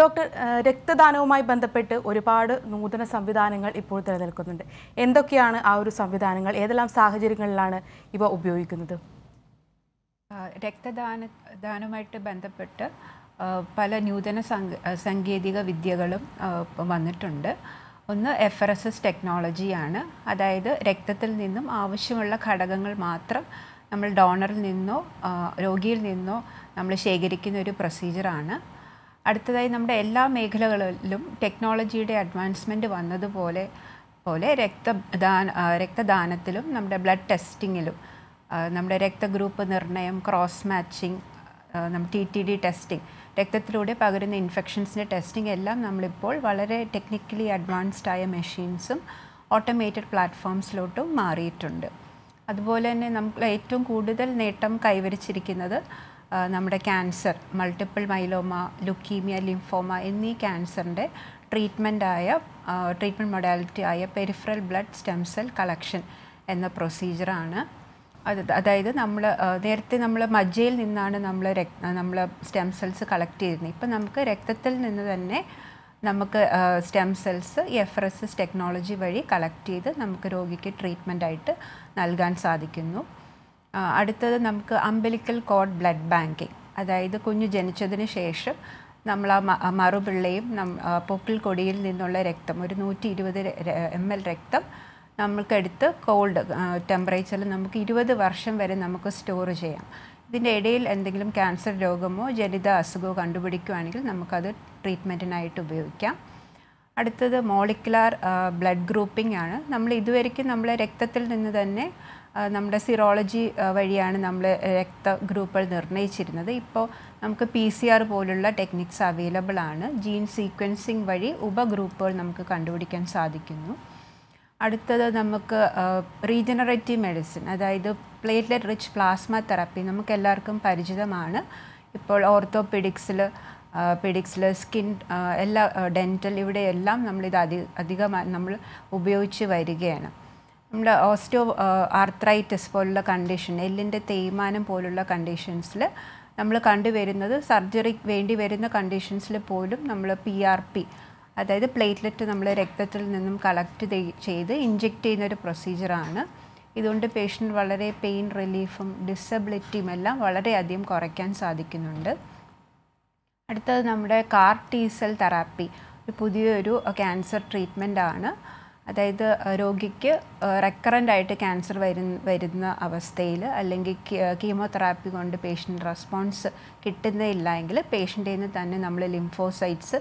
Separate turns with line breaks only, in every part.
doctor രക്തദാനവുമായി ബന്ധപ്പെട്ട് ഒരുപാട് നൂതന സംവിധാനങ്ങൾ ഇപ്പോൾ നിലനിൽക്കുന്നുണ്ട് എന്തൊക്കെയാണ് ആ ഒരു സംവിധാനങ്ങൾ ഏതെല്ലാം സാഹചര്യങ്ങളിലാണ് ഇവ ഉപയോഗിക്കുന്നത് രക്തദാന ദാനവുമായിട്ട് ബന്ധപ്പെട്ട് പല നൂതന സാങ്കേതിക വിദ്യകളും വന്നിട്ടുണ്ട് ഒന്ന് എഫ് ആർ എസ് എസ് ടെക്നോളജിയാണ് അതായത് രക്തത്തിൽ നിന്നും ആവശ്യമുള്ള ഘടകങ്ങൾ മാത്രം നമ്മൾ ഡോണറിൽ നിന്നോ രോഗിയിൽ നിന്നോ നമ്മൾ ശേഖരിക്കുന്ന ഒരു പ്രൊസീജിയറാണ് അടുത്തതായി നമ്മുടെ എല്ലാ മേഖലകളിലും ടെക്നോളജിയുടെ അഡ്വാൻസ്മെൻറ്റ് വന്നതുപോലെ പോലെ രക്തദാന രക്തദാനത്തിലും നമ്മുടെ ബ്ലഡ് ടെസ്റ്റിങ്ങിലും നമ്മുടെ രക്തഗ്രൂപ്പ് നിർണയം ക്രോസ് മാച്ചിങ് നമ്മുടെ ടി ടി ഡി ടെസ്റ്റിംഗ് രക്തത്തിലൂടെ പകരുന്ന ഇൻഫെക്ഷൻസിൻ്റെ ടെസ്റ്റിംഗ് എല്ലാം നമ്മളിപ്പോൾ വളരെ ടെക്നിക്കലി അഡ്വാൻസ്ഡ് ആയ മെഷീൻസും ഓട്ടോമേറ്റഡ് പ്ലാറ്റ്ഫോംസിലോട്ടും മാറിയിട്ടുണ്ട് അതുപോലെ തന്നെ നമ്മൾ ഏറ്റവും കൂടുതൽ നേട്ടം കൈവരിച്ചിരിക്കുന്നത് നമ്മുടെ cancer multiple myeloma leukaemia lymphoma എന്നീ ക്യാൻസറിൻ്റെ ട്രീറ്റ്മെൻറ്റായ ട്രീറ്റ്മെൻറ്റ് മൊഡാലിറ്റി ആയ peripheral blood stem cell collection എന്ന പ്രൊസീജിയറാണ് അത് അതായത് നമ്മൾ നേരത്തെ നമ്മൾ മജ്ജയിൽ നിന്നാണ് നമ്മൾ രക് നമ്മൾ സ്റ്റെം സെൽസ് കളക്ട് ചെയ്തിരുന്നത് ഇപ്പം നമുക്ക് രക്തത്തിൽ നിന്ന് തന്നെ നമുക്ക് stem cells F S technology വഴി കളക്ട് ചെയ്ത് നമുക്ക് രോഗിക്ക് ട്രീറ്റ്മെൻ്റ് ആയിട്ട് നൽകാൻ സാധിക്കുന്നു അടുത്തത് നമുക്ക് അമ്പലിക്കൽ കോഡ് ബ്ലഡ് ബാങ്കിങ് അതായത് കുഞ്ഞ് ജനിച്ചതിന് ശേഷം നമ്മൾ ആ മറുപിള്ളയും നം പൊക്കിൽ കൊടിയിൽ നിന്നുള്ള രക്തം ഒരു നൂറ്റി ഇരുപത് എം എൽ രക്തം നമ്മൾക്കെടുത്ത് കോൾഡ് ടെമ്പറേച്ചറിൽ നമുക്ക് ഇരുപത് വർഷം വരെ നമുക്ക് സ്റ്റോർ ചെയ്യാം ഇതിൻ്റെ ഇടയിൽ എന്തെങ്കിലും ക്യാൻസർ രോഗമോ ജനിത അസുഖമോ കണ്ടുപിടിക്കുകയാണെങ്കിൽ നമുക്കത് ട്രീറ്റ്മെൻറ്റിനായിട്ട് ഉപയോഗിക്കാം അടുത്തത് മോളിക്കുലാർ ബ്ലഡ് ഗ്രൂപ്പിംഗ് ആണ് നമ്മൾ ഇതുവരെയ്ക്കും നമ്മളെ രക്തത്തിൽ നിന്ന് തന്നെ നമ്മുടെ സിറോളജി വഴിയാണ് നമ്മൾ രക്ത ഗ്രൂപ്പുകൾ നിർണ്ണയിച്ചിരുന്നത് ഇപ്പോൾ നമുക്ക് പി സി ആർ പോലുള്ള ടെക്നിക്സ് അവൈലബിൾ ആണ് ജീൻ സീക്വൻസിങ് വഴി ഉപഗ്രൂപ്പുകൾ നമുക്ക് കണ്ടുപിടിക്കാൻ സാധിക്കുന്നു അടുത്തത് നമുക്ക് റീജനറേറ്റീവ് മെഡിസിൻ അതായത് പ്ലേറ്റ്ലെറ്റ് റിച്ച് പ്ലാസ്മ തെറാപ്പി നമുക്ക് എല്ലാവർക്കും പരിചിതമാണ് ഇപ്പോൾ ഓർത്തോപെഡിക്സിൽ പെഡിക്സിൽ സ്കിൻ എല്ലാ ഡെൻറ്റൽ ഇവിടെയെല്ലാം നമ്മളിത് അധി അധികമായി നമ്മൾ ഉപയോഗിച്ച് വരികയാണ് നമ്മുടെ ഓസ്റ്റോ ആർത്രൈറ്റിസ് പോലുള്ള കണ്ടീഷൻ എല്ലിൻ്റെ തേയ്മാനം പോലുള്ള കണ്ടീഷൻസിൽ നമ്മൾ കണ്ടുവരുന്നത് സർജറി വേണ്ടി വരുന്ന കണ്ടീഷൻസിൽ പോലും നമ്മൾ പി ആർ പി അതായത് പ്ലേറ്റ്ലെറ്റ് നമ്മൾ രക്തത്തിൽ നിന്നും കളക്ട് ചെയ്ത് ഇഞ്ചെക്റ്റ് ചെയ്യുന്ന ഒരു പ്രൊസീജിയറാണ് ഇതുകൊണ്ട് പേഷ്യൻ്റ് വളരെ പെയിൻ റിലീഫും ഡിസബിലിറ്റിയും എല്ലാം വളരെയധികം കുറയ്ക്കാൻ സാധിക്കുന്നുണ്ട് അടുത്തത് നമ്മുടെ കാർ ടീസൽ സെൽ തെറാപ്പി ഒരു പുതിയൊരു ക്യാൻസർ ട്രീറ്റ്മെൻ്റ് ആണ് അതായത് രോഗിക്ക് റെക്കറൻ്റ് ആയിട്ട് ക്യാൻസർ വരുന്ന വരുന്ന അവസ്ഥയിൽ അല്ലെങ്കിൽ കീമോതെറാപ്പി കൊണ്ട് പേഷ്യൻ്റ് റെസ്പോൺസ് കിട്ടുന്നില്ല എങ്കിൽ പേഷ്യൻ്റെ നിന്ന് തന്നെ നമ്മൾ ലിംഫോസൈറ്റ്സ്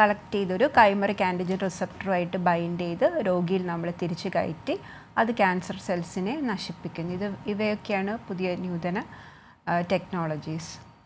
കളക്ട് ചെയ്തൊരു കൈമറി ആൻറ്റിജൻ റിസപ്റ്ററുമായിട്ട് ബൈൻഡ് ചെയ്ത് രോഗിയിൽ നമ്മൾ തിരിച്ച് കയറ്റി അത് ക്യാൻസർ സെൽസിനെ നശിപ്പിക്കുന്നു ഇത് ഇവയൊക്കെയാണ് പുതിയ നൂതന ടെക്നോളജീസ്